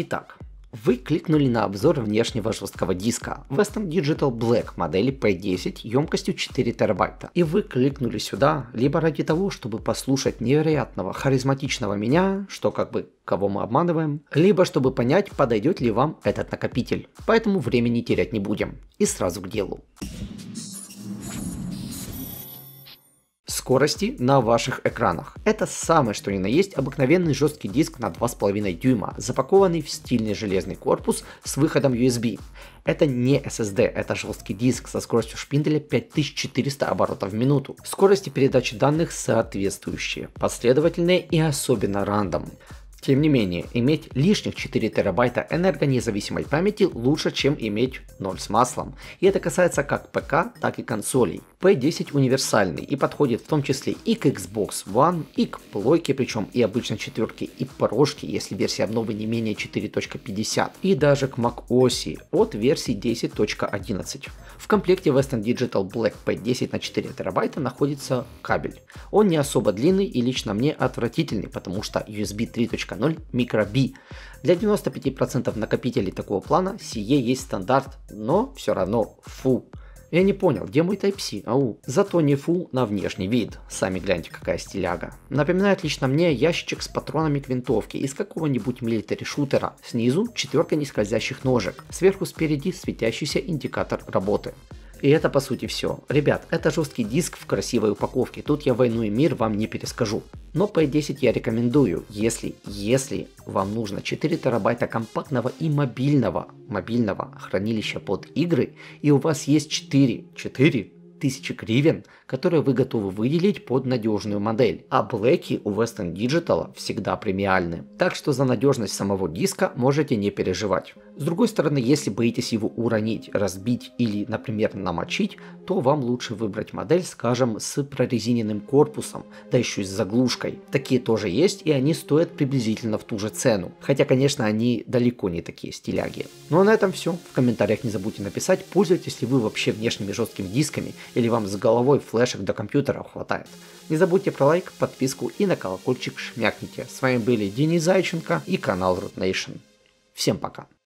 Итак, вы кликнули на обзор внешнего жесткого диска Western Digital Black модели P10 емкостью 4 терабайта. И вы кликнули сюда либо ради того, чтобы послушать невероятного харизматичного меня, что как бы кого мы обманываем, либо чтобы понять, подойдет ли вам этот накопитель. Поэтому времени терять не будем. И сразу к делу. скорости на ваших экранах. Это самое что ни на есть обыкновенный жесткий диск на 2,5 дюйма, запакованный в стильный железный корпус с выходом USB. Это не SSD, это жесткий диск со скоростью шпинделя 5400 оборотов в минуту. Скорости передачи данных соответствующие, последовательные и особенно рандомные. Тем не менее, иметь лишних 4 терабайта энергонезависимой памяти лучше, чем иметь 0 с маслом. И это касается как ПК, так и консолей. P10 универсальный и подходит в том числе и к Xbox One, и к плойке, причем и обычно четверке, и порожке, если версия обновы не менее 4.50, и даже к Mac macOS от версии 10.11. В комплекте Western Digital Black P10 на 4 терабайта находится кабель. Он не особо длинный и лично мне отвратительный, потому что USB 3.0 0.0 микро-B. Для 95% накопителей такого плана сие есть стандарт, но все равно фу. Я не понял, где мой Type-C, ау. Зато не фу на внешний вид. Сами гляньте, какая стиляга. Напоминает лично мне ящичек с патронами к винтовке из какого-нибудь милитари шутера. Снизу четверка нескользящих ножек. Сверху спереди светящийся индикатор работы. И это по сути все. Ребят, это жесткий диск в красивой упаковке, тут я войну и мир вам не перескажу. Но P10 я рекомендую, если, если вам нужно 4 терабайта компактного и мобильного, мобильного хранилища под игры, и у вас есть 4, 4 тысячи гривен, которые вы готовы выделить под надежную модель, а блэки у Western Digital всегда премиальны. Так что за надежность самого диска можете не переживать. С другой стороны, если боитесь его уронить, разбить или, например, намочить, то вам лучше выбрать модель, скажем, с прорезиненным корпусом, да еще и с заглушкой. Такие тоже есть, и они стоят приблизительно в ту же цену. Хотя, конечно, они далеко не такие стиляги. Ну а на этом все. В комментариях не забудьте написать, пользуетесь ли вы вообще внешними жесткими дисками или вам с головой флешек до компьютера хватает. Не забудьте про лайк, подписку и на колокольчик шмякните. С вами были Денис Зайченко и канал Root Nation. Всем пока.